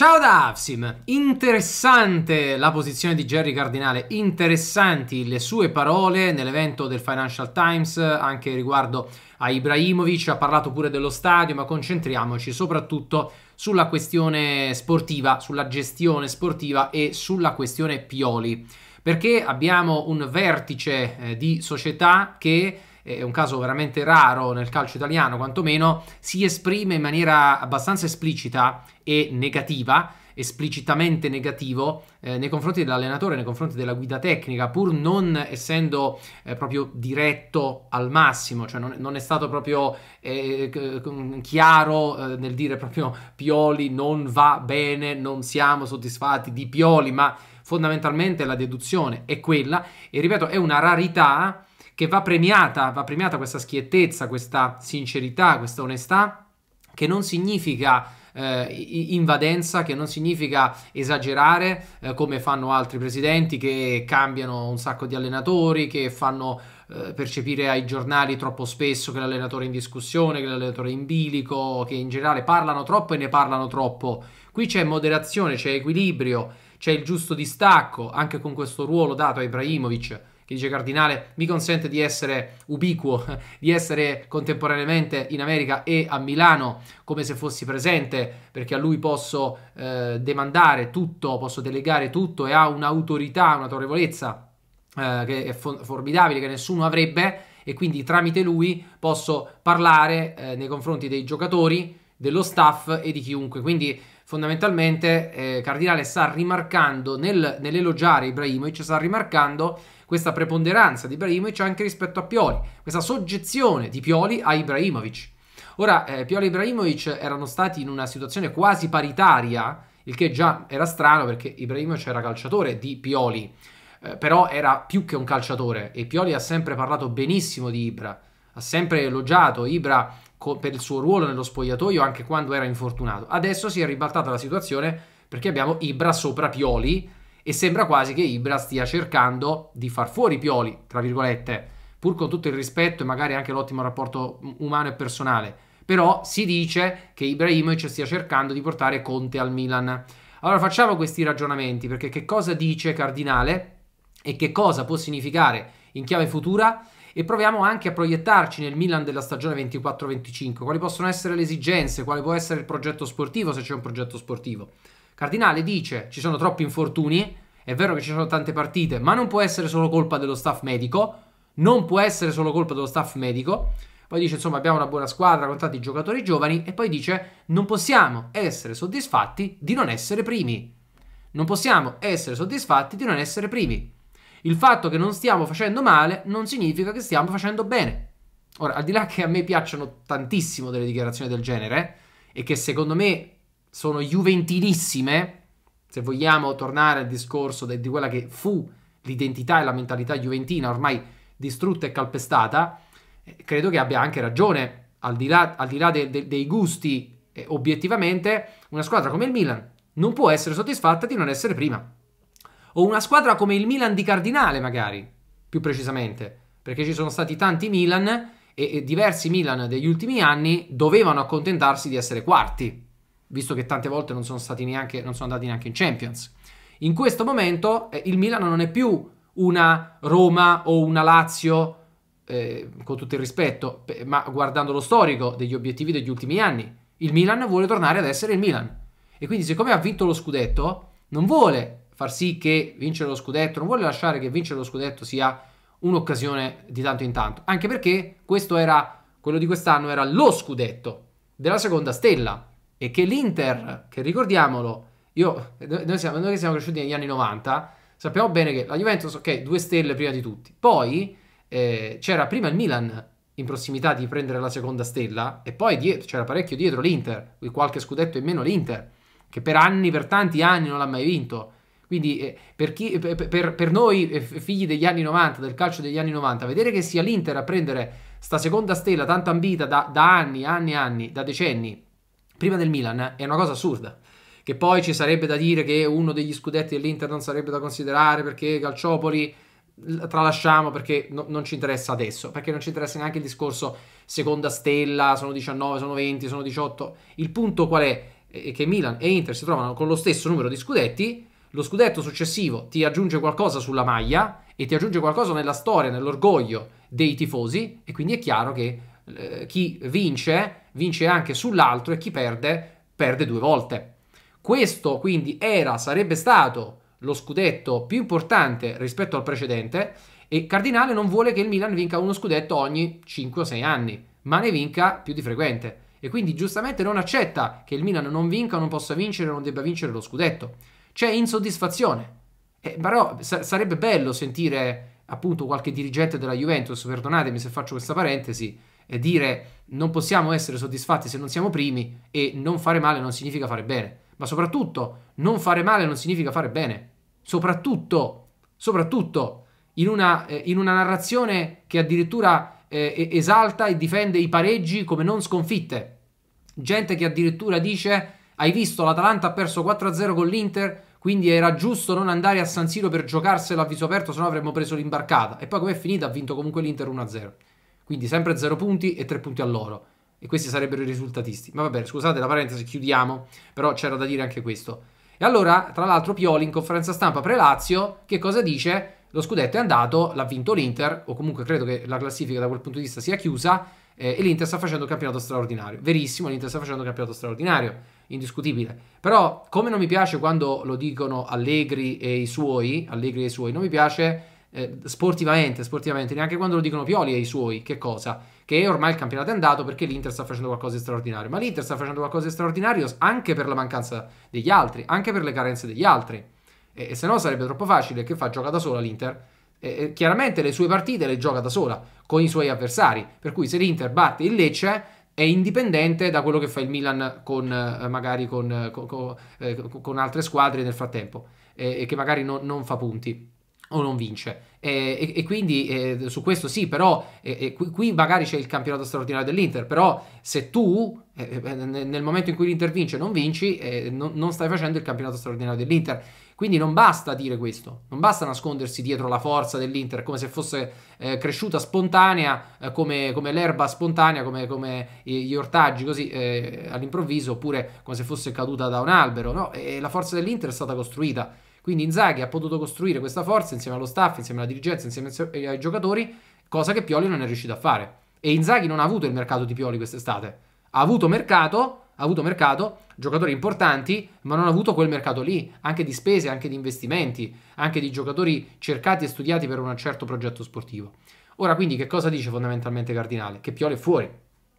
Ciao da Avsim, interessante la posizione di Jerry Cardinale, interessanti le sue parole nell'evento del Financial Times anche riguardo a Ibrahimovic, ha parlato pure dello stadio, ma concentriamoci soprattutto sulla questione sportiva, sulla gestione sportiva e sulla questione Pioli, perché abbiamo un vertice eh, di società che è un caso veramente raro nel calcio italiano quantomeno, si esprime in maniera abbastanza esplicita e negativa esplicitamente negativo eh, nei confronti dell'allenatore, nei confronti della guida tecnica, pur non essendo eh, proprio diretto al massimo, cioè non, non è stato proprio eh, chiaro eh, nel dire proprio Pioli non va bene, non siamo soddisfatti di Pioli, ma fondamentalmente la deduzione è quella e ripeto è una rarità che va premiata, va premiata questa schiettezza, questa sincerità, questa onestà, che non significa eh, invadenza, che non significa esagerare eh, come fanno altri presidenti che cambiano un sacco di allenatori, che fanno eh, percepire ai giornali troppo spesso che l'allenatore è in discussione, che l'allenatore è in bilico, che in generale parlano troppo e ne parlano troppo. Qui c'è moderazione, c'è equilibrio, c'è il giusto distacco anche con questo ruolo dato a Ibrahimovic che dice Cardinale, mi consente di essere ubiquo, di essere contemporaneamente in America e a Milano come se fossi presente, perché a lui posso eh, demandare tutto, posso delegare tutto e ha un'autorità, un'autorevolezza eh, che è formidabile, che nessuno avrebbe e quindi tramite lui posso parlare eh, nei confronti dei giocatori, dello staff e di chiunque. Quindi fondamentalmente eh, Cardinale sta rimarcando, nel, nell'elogiare Ibrahimovic, sta rimarcando questa preponderanza di Ibrahimovic anche rispetto a Pioli, questa soggezione di Pioli a Ibrahimovic. Ora, eh, Pioli e Ibrahimovic erano stati in una situazione quasi paritaria, il che già era strano perché Ibrahimovic era calciatore di Pioli, eh, però era più che un calciatore e Pioli ha sempre parlato benissimo di Ibra, ha sempre elogiato Ibra per il suo ruolo nello spogliatoio anche quando era infortunato. Adesso si è ribaltata la situazione perché abbiamo Ibra sopra Pioli e sembra quasi che Ibra stia cercando di far fuori Pioli, tra virgolette, pur con tutto il rispetto e magari anche l'ottimo rapporto umano e personale. Però si dice che Ibrahimovic stia cercando di portare Conte al Milan. Allora facciamo questi ragionamenti, perché che cosa dice Cardinale e che cosa può significare in chiave futura e proviamo anche a proiettarci nel Milan della stagione 24-25, quali possono essere le esigenze, quale può essere il progetto sportivo se c'è un progetto sportivo. Cardinale dice ci sono troppi infortuni, è vero che ci sono tante partite, ma non può essere solo colpa dello staff medico, non può essere solo colpa dello staff medico. Poi dice insomma abbiamo una buona squadra con tanti giocatori giovani e poi dice non possiamo essere soddisfatti di non essere primi. Non possiamo essere soddisfatti di non essere primi. Il fatto che non stiamo facendo male non significa che stiamo facendo bene. Ora, al di là che a me piacciono tantissimo delle dichiarazioni del genere, e che secondo me sono juventinissime, se vogliamo tornare al discorso de, di quella che fu l'identità e la mentalità juventina ormai distrutta e calpestata, eh, credo che abbia anche ragione, al di là, al di là de, de, dei gusti, eh, obiettivamente una squadra come il Milan non può essere soddisfatta di non essere prima. O una squadra come il Milan di Cardinale, magari, più precisamente, perché ci sono stati tanti Milan e, e diversi Milan degli ultimi anni dovevano accontentarsi di essere quarti visto che tante volte non sono, stati neanche, non sono andati neanche in Champions. In questo momento eh, il Milan non è più una Roma o una Lazio, eh, con tutto il rispetto, ma guardando lo storico degli obiettivi degli ultimi anni, il Milan vuole tornare ad essere il Milan. E quindi siccome ha vinto lo scudetto, non vuole far sì che vincere lo scudetto, non vuole lasciare che vincere lo scudetto sia un'occasione di tanto in tanto, anche perché questo era quello di quest'anno era lo scudetto della seconda stella e che l'Inter, che ricordiamolo, io, noi, siamo, noi che siamo cresciuti negli anni 90, sappiamo bene che la Juventus, ok, due stelle prima di tutti, poi eh, c'era prima il Milan in prossimità di prendere la seconda stella e poi dietro, c'era parecchio dietro l'Inter, qualche scudetto in meno l'Inter, che per anni, per tanti anni non l'ha mai vinto. Quindi eh, per, chi, per, per, noi eh, figli degli anni 90, del calcio degli anni 90, vedere che sia l'Inter a prendere sta seconda stella tanto ambita da, da anni, anni, anni, da decenni, prima del Milan è una cosa assurda. Che poi ci sarebbe da dire che uno degli scudetti dell'Inter non sarebbe da considerare perché Calciopoli tralasciamo perché no, non ci interessa adesso, perché non ci interessa neanche il discorso seconda stella, sono 19, sono 20, sono 18. Il punto qual è? È che Milan e Inter si trovano con lo stesso numero di scudetti, lo scudetto successivo ti aggiunge qualcosa sulla maglia e ti aggiunge qualcosa nella storia, nell'orgoglio dei tifosi e quindi è chiaro che eh, chi vince vince anche sull'altro e chi perde perde due volte. Questo quindi era, sarebbe stato lo scudetto più importante rispetto al precedente e Cardinale non vuole che il Milan vinca uno scudetto ogni 5 o 6 anni, ma ne vinca più di frequente e quindi giustamente non accetta che il Milan non vinca, non possa vincere, non debba vincere lo scudetto. C'è insoddisfazione. Eh, però sa sarebbe bello sentire appunto qualche dirigente della Juventus, perdonatemi se faccio questa parentesi, dire non possiamo essere soddisfatti se non siamo primi e non fare male non significa fare bene, ma soprattutto non fare male non significa fare bene, soprattutto, soprattutto in una, eh, in una narrazione che addirittura eh, esalta e difende i pareggi come non sconfitte. Gente che addirittura dice hai visto l'Atalanta ha perso 4-0 con l'Inter, quindi era giusto non andare a San Siro per giocarselo a viso aperto, se no avremmo preso l'imbarcata. E poi com'è finita? Ha vinto comunque l'Inter 1-0. Quindi sempre 0 punti e 3 punti a loro. E questi sarebbero i risultatisti. Ma vabbè, scusate la parentesi, chiudiamo. Però c'era da dire anche questo. E allora, tra l'altro, Pioli in conferenza stampa pre-Lazio, che cosa dice? Lo scudetto è andato, l'ha vinto l'Inter, o comunque credo che la classifica da quel punto di vista sia chiusa, eh, e l'Inter sta facendo un campionato straordinario. Verissimo, l'Inter sta facendo un campionato straordinario, indiscutibile. Però, come non mi piace quando lo dicono Allegri e i suoi, Allegri e i suoi, non mi piace eh, sportivamente, sportivamente, neanche quando lo dicono Pioli e i suoi, che cosa? Che ormai il campionato è andato perché l'Inter sta facendo qualcosa di straordinario, ma l'Inter sta facendo qualcosa di straordinario anche per la mancanza degli altri, anche per le carenze degli altri. E, e se no sarebbe troppo facile che fa gioca da sola l'Inter. E, e chiaramente le sue partite le gioca da sola con i suoi avversari, per cui se l'Inter batte il Lecce è indipendente da quello che fa il Milan con eh, magari con, con, con, eh, eh con, altre squadre nel frattempo e che magari no, non fa punti o non vince. E, e, e quindi eh, su questo sì, però eh, eh qui, qui, magari c'è il campionato straordinario dell'Inter, però se tu eh, eh nel momento in cui l'Inter vince non vinci, eh, non, non, stai facendo il campionato straordinario dell'Inter. Quindi non basta dire questo, non basta nascondersi dietro la forza dell'Inter come se fosse cresciuta spontanea, come, come, l'erba spontanea, come, come gli ortaggi così all'improvviso, oppure come se fosse caduta da un albero. No, la forza dell'Inter è stata costruita quindi Inzaghi ha potuto costruire questa forza insieme allo staff, insieme alla dirigenza, insieme ai giocatori, cosa che Pioli non è riuscito a fare. E Inzaghi non ha avuto il mercato di Pioli quest'estate. Ha avuto mercato, ha avuto mercato, giocatori importanti, ma non ha avuto quel mercato lì, anche di spese, anche di investimenti, anche di giocatori cercati e studiati per un certo progetto sportivo. Ora quindi che cosa dice fondamentalmente Cardinale? Che Pioli è fuori,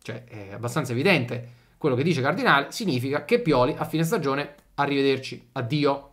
cioè è abbastanza evidente. Quello che dice Cardinale significa che Pioli a fine stagione, arrivederci, addio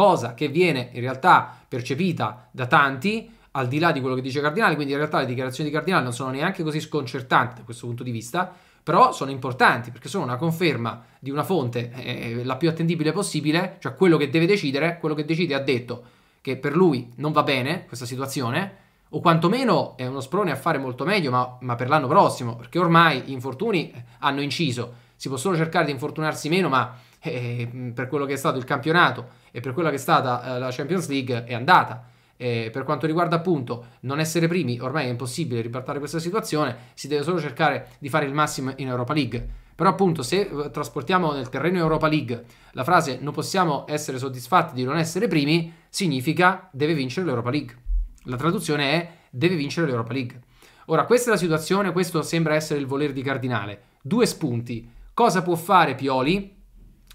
cosa che viene in realtà percepita da tanti, al di là di quello che dice Cardinale, quindi in realtà le dichiarazioni di Cardinale non sono neanche così sconcertanti da questo punto di vista, però sono importanti perché sono una conferma di una fonte eh, eh la più attendibile possibile, cioè quello che deve decidere, quello che decide ha detto che per lui non va bene questa situazione, o quantomeno è uno sprone a fare molto meglio, ma, ma per l'anno prossimo, perché ormai gli infortuni hanno inciso, si possono cercare di infortunarsi meno, ma e mm, per quello che è stato il campionato e per quella che è stata eh, la Champions League è andata. E per quanto riguarda appunto non essere primi, ormai è impossibile ripartare questa situazione, si deve solo cercare di fare il massimo in Europa League. Però appunto se eh, trasportiamo nel terreno Europa League la frase non possiamo essere soddisfatti di non essere primi, significa deve vincere l'Europa League. La traduzione è deve vincere l'Europa League. Ora, questa è la situazione, questo sembra essere il volere di Cardinale. Due spunti. Cosa può fare Pioli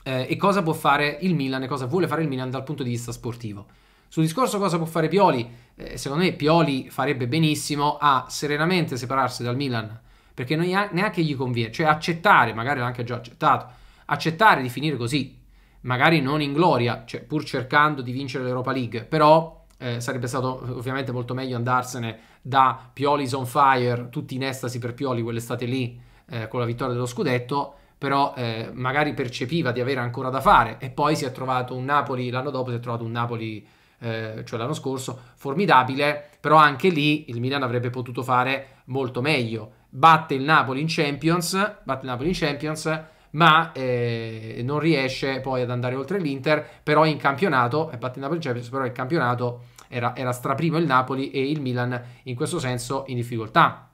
eh, e cosa può fare il Milan e cosa vuole fare il Milan dal punto di vista sportivo. Sul discorso cosa può fare Pioli, eh, secondo me Pioli farebbe benissimo a serenamente separarsi dal Milan, perché neanche gli conviene, cioè accettare, magari l'ha anche già accettato, accettare di finire così, magari non in gloria, cioè pur cercando di vincere l'Europa League, però eh, sarebbe stato ovviamente molto meglio andarsene da Pioli's on fire, tutti in estasi per Pioli quell'estate lì eh, con la vittoria dello scudetto, però eh, magari percepiva di avere ancora da fare e poi si è trovato un Napoli, l'anno dopo si è trovato un Napoli, eh, cioè l'anno scorso, formidabile, però anche lì il Milan avrebbe potuto fare molto meglio. Batte il Napoli in Champions, batte il Napoli in Champions, ma eh, non riesce poi ad andare oltre l'Inter, però in campionato, e eh, batte il Napoli in Champions, però il campionato era, era straprimo il Napoli e il Milan in questo senso in difficoltà.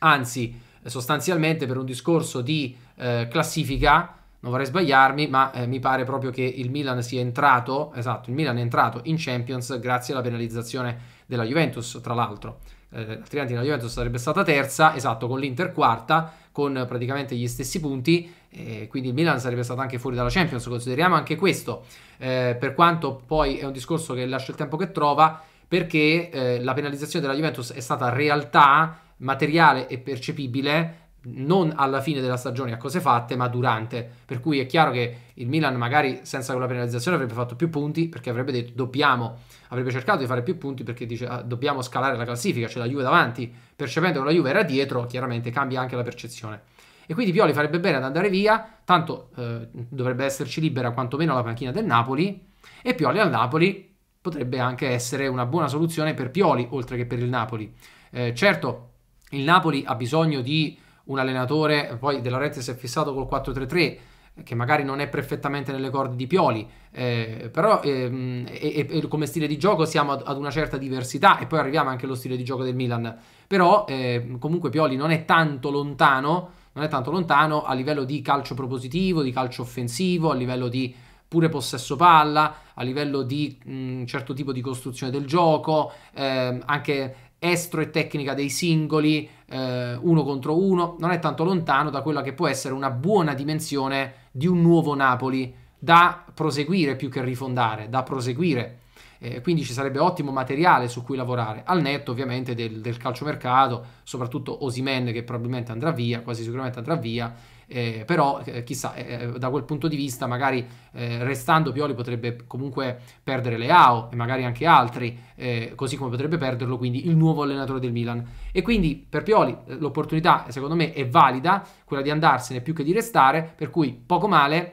Anzi, eh, sostanzialmente per un discorso di eh, classifica, non vorrei sbagliarmi, ma eh, mi pare proprio che il Milan sia entrato, esatto, il Milan è entrato in Champions grazie alla penalizzazione della Juventus, tra l'altro. Eh, altrimenti la Juventus sarebbe stata terza, esatto, con l'Inter quarta, con praticamente gli stessi punti, eh, quindi il Milan sarebbe stato anche fuori dalla Champions, consideriamo anche questo, eh, per quanto poi è un discorso che lascia il tempo che trova, perché eh, la penalizzazione della Juventus è stata realtà materiale e percepibile non alla fine della stagione a cose fatte, ma durante. Per cui è chiaro che il Milan, magari senza quella penalizzazione, avrebbe fatto più punti perché avrebbe detto dobbiamo, avrebbe cercato di fare più punti perché dice ah, dobbiamo scalare la classifica, c'è la Juve davanti. Percependo che la Juve era dietro, chiaramente cambia anche la percezione. E quindi Pioli farebbe bene ad andare via, tanto eh, dovrebbe esserci libera quantomeno la panchina del Napoli. E Pioli al Napoli potrebbe anche essere una buona soluzione per Pioli, oltre che per il Napoli. Eh, certo, il Napoli ha bisogno di un allenatore, poi della Rete si è fissato col 4-3-3 che magari non è perfettamente nelle corde di Pioli, eh, però ehm, e, e come stile di gioco siamo ad, ad, una certa diversità e poi arriviamo anche allo stile di gioco del Milan, però eh, comunque Pioli non è tanto lontano, non è tanto lontano a livello di calcio propositivo, di calcio offensivo, a livello di pure possesso palla, a livello di un certo tipo di costruzione del gioco, eh, anche estro e tecnica dei singoli, eh, uno contro uno, non è tanto lontano da quella che può essere una buona dimensione di un nuovo Napoli da proseguire più che rifondare, da proseguire. Eh, quindi ci sarebbe ottimo materiale su cui lavorare, al netto ovviamente del, del calciomercato, soprattutto Osimen che probabilmente andrà via, quasi sicuramente andrà via, eh, però eh, chissà, eh, eh, da quel punto di vista magari eh, restando Pioli potrebbe comunque perdere Leao e magari anche altri, eh, così come potrebbe perderlo quindi il nuovo allenatore del Milan. E quindi per Pioli l'opportunità secondo me è valida, quella di andarsene più che di restare, per cui poco male,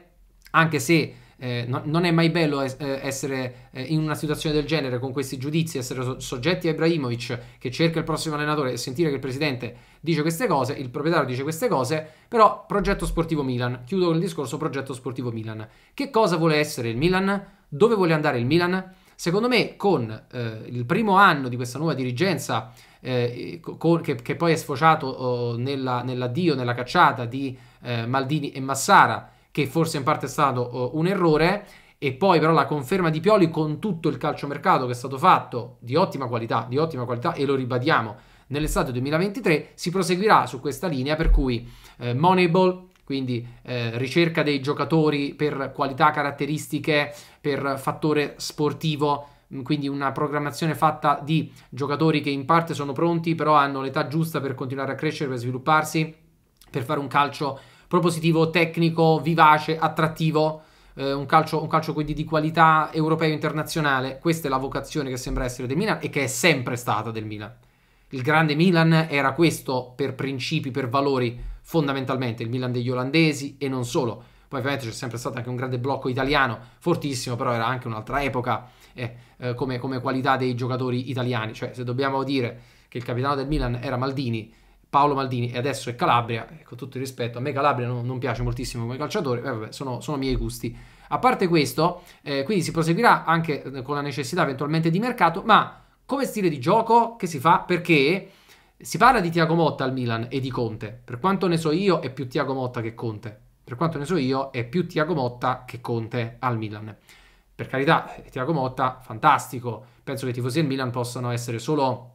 anche se eh, no, non è mai bello es- eh, essere eh, in una situazione del genere con questi giudizi, essere so- soggetti a Ibrahimovic che cerca il prossimo allenatore e sentire che il presidente dice queste cose, il proprietario dice queste cose, però progetto sportivo Milan, chiudo con il discorso progetto sportivo Milan. Che cosa vuole essere il Milan? Dove vuole andare il Milan? Secondo me con eh, il primo anno di questa nuova dirigenza, eh, con, che, che, poi è sfociato oh, nella, nell'addio, nella cacciata di eh, Maldini e Massara, che forse in parte è stato eh, un errore, e poi però la conferma di Pioli con tutto il calciomercato che è stato fatto di ottima qualità, di ottima qualità e lo ribadiamo nell'estate 2023 si proseguirà su questa linea per cui eh, Moneyball quindi eh, ricerca dei giocatori per qualità caratteristiche, per fattore sportivo, mm, quindi una programmazione fatta di giocatori che in parte sono pronti, però hanno l'età giusta per continuare a crescere, per svilupparsi, per fare un calcio propositivo, tecnico, vivace, attrattivo. Eh, un, calcio, un, calcio, quindi di qualità europeo internazionale. Questa è la vocazione che sembra essere del Milan e che è sempre stata del Milan. Il grande Milan era questo per principi, per valori, fondamentalmente. Il Milan degli olandesi e non solo. Poi ovviamente c'è sempre stato anche un grande blocco italiano, fortissimo, però era anche un'altra epoca eh, eh, come, come qualità dei giocatori italiani. Cioè, se dobbiamo dire che il capitano del Milan era Maldini, Paolo Maldini e adesso è Calabria, eh, con tutto il rispetto, a me Calabria non, non piace moltissimo come calciatore, eh, vabbè, sono, sono, miei gusti. A parte questo, eh, quindi si proseguirà anche eh, con la necessità eventualmente di mercato, ma come stile di gioco che si fa? Perché si parla di Tiago Motta al Milan e di Conte, per quanto ne so io è più Tiago Motta che Conte, per quanto ne so io è più Tiago Motta che Conte al Milan. Per carità, eh, Tiago Motta, fantastico, penso che i tifosi del Milan possano essere solo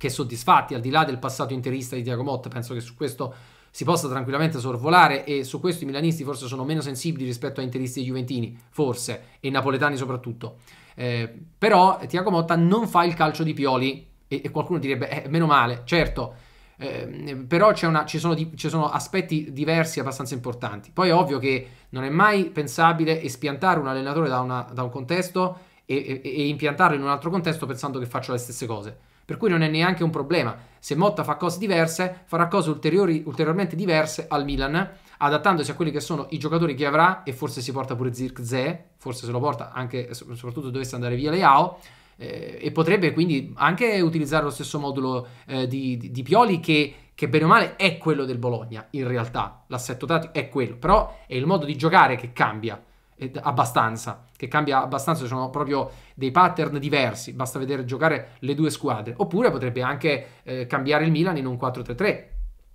che soddisfatti, al di là del passato interista di Tiago Motta, penso che su questo si possa tranquillamente sorvolare e su questo i milanisti forse sono meno sensibili rispetto a interisti e juventini, forse, e napoletani soprattutto. Eh, però Tiago Motta non fa il calcio di Pioli e, e qualcuno direbbe, eh, meno male, certo, eh, però una, ci, sono di, ci, sono aspetti diversi abbastanza importanti. Poi è ovvio che non è mai pensabile espiantare un allenatore da, una, da un contesto e, e, e impiantarlo in un altro contesto pensando che faccia le stesse cose per cui non è neanche un problema. Se Motta fa cose diverse, farà cose ulteriormente diverse al Milan, adattandosi a quelli che sono i giocatori che avrà e forse si porta pure Zirkzee, forse se lo porta anche soprattutto dovesse andare via Leao eh, e potrebbe quindi anche utilizzare lo stesso modulo eh, di, di, di, Pioli che, che bene o male è quello del Bologna in realtà, l'assetto tattico è quello, però è il modo di giocare che cambia eh, abbastanza, che cambia abbastanza, sono proprio dei pattern diversi, basta vedere giocare le due squadre. Oppure potrebbe anche eh, cambiare il Milan in un 4-3-3,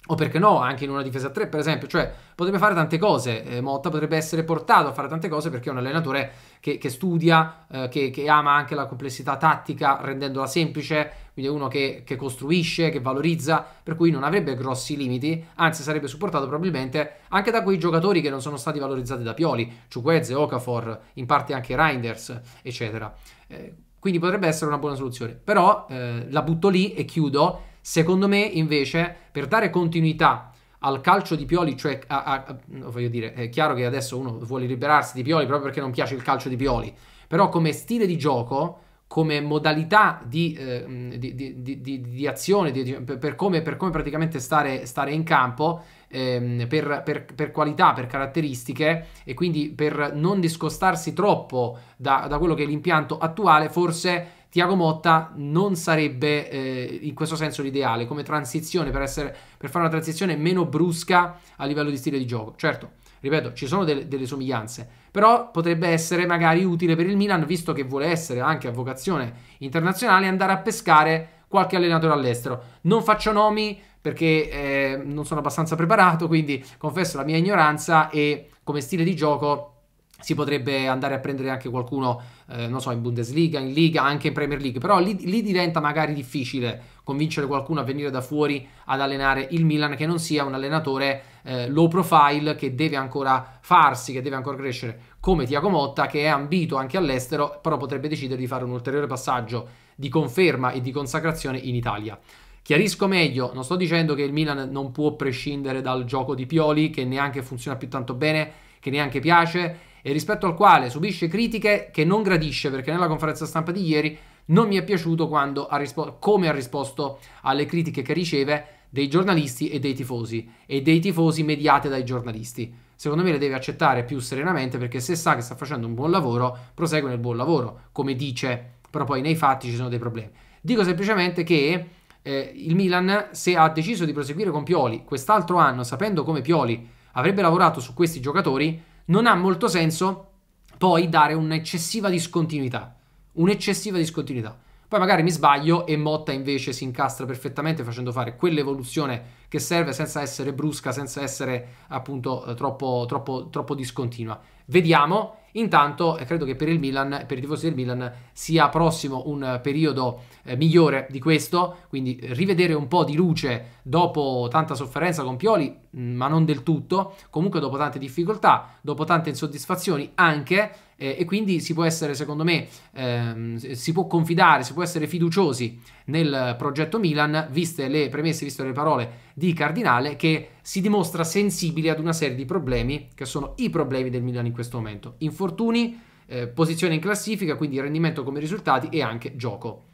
o perché no, anche in una difesa 3 per esempio, cioè potrebbe fare tante cose, eh, Motta potrebbe essere portato a fare tante cose perché è un allenatore che, che studia, eh, che, che, ama anche la complessità tattica rendendola semplice, quindi è uno che, che, costruisce, che valorizza, per cui non avrebbe grossi limiti, anzi sarebbe supportato probabilmente anche da quei giocatori che non sono stati valorizzati da Pioli, Ciuquezze, Okafor, in parte anche Reinders, eccetera. Eh, quindi potrebbe essere una buona soluzione, però eh, la butto lì e chiudo Secondo me, invece, per dare continuità al calcio di Pioli, cioè, a, a, voglio dire, è chiaro che adesso uno vuole liberarsi di Pioli proprio perché non piace il calcio di Pioli, però come stile di gioco, come modalità di, eh, di, di, di azione, per come, per, come, praticamente stare, stare in campo, ehm, per, per, per, qualità, per caratteristiche e quindi per non discostarsi troppo da, da quello che è l'impianto attuale, forse Tiago Motta non sarebbe eh, in questo senso l'ideale come transizione per, essere, per, fare una transizione meno brusca a livello di stile di gioco. Certo, ripeto, ci sono delle, delle somiglianze, però potrebbe essere magari utile per il Milan, visto che vuole essere anche a vocazione internazionale, andare a pescare qualche allenatore all'estero. Non faccio nomi perché eh, non sono abbastanza preparato, quindi confesso la mia ignoranza e come stile di gioco si potrebbe andare a prendere anche qualcuno, eh, non so, in Bundesliga, in Liga, anche in Premier League, però lì, lì, diventa magari difficile convincere qualcuno a venire da fuori ad allenare il Milan che non sia un allenatore eh, low profile che deve ancora farsi, che deve ancora crescere, come Tiago Motta che è ambito anche all'estero, però potrebbe decidere di fare un ulteriore passaggio di conferma e di consacrazione in Italia. Chiarisco meglio, non sto dicendo che il Milan non può prescindere dal gioco di Pioli, che neanche funziona più tanto bene, che neanche piace, e rispetto al quale subisce critiche che non gradisce perché nella conferenza stampa di ieri non mi è piaciuto ha rispo- come ha risposto alle critiche che riceve dei giornalisti e dei tifosi e dei tifosi mediate dai giornalisti. Secondo me le deve accettare più serenamente perché se sa che sta facendo un buon lavoro, prosegue nel buon lavoro, come dice, però poi nei fatti ci sono dei problemi. Dico semplicemente che eh, il Milan, se ha deciso di proseguire con Pioli quest'altro anno, sapendo come Pioli avrebbe lavorato su questi giocatori, non ha molto senso poi dare un'eccessiva discontinuità. Un'eccessiva discontinuità. Poi magari mi sbaglio e Motta invece si incastra perfettamente facendo fare quell'evoluzione che serve senza essere brusca, senza essere appunto eh, troppo, troppo, troppo discontinua. Vediamo. Intanto credo che per il Milan, per i tifosi del Milan, sia prossimo un periodo eh, migliore di questo, quindi rivedere un po' di luce dopo tanta sofferenza con Pioli, mm, ma non del tutto, comunque dopo tante difficoltà, dopo tante insoddisfazioni anche, eh, e quindi si può essere, secondo me, ehm, si può confidare, si può essere fiduciosi nel progetto Milan, viste le premesse, viste le parole di Cardinale, che si dimostra sensibile ad una serie di problemi che sono i problemi del Milan in questo momento. Infortuni, eh, posizione in classifica, quindi rendimento come risultati e anche gioco.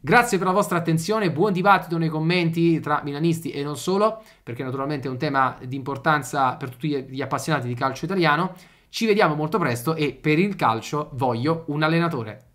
Grazie per la vostra attenzione, buon dibattito nei commenti tra milanisti e non solo, perché naturalmente è un tema di importanza per tutti gli appassionati di calcio italiano. Ci vediamo molto presto e per il calcio voglio un allenatore.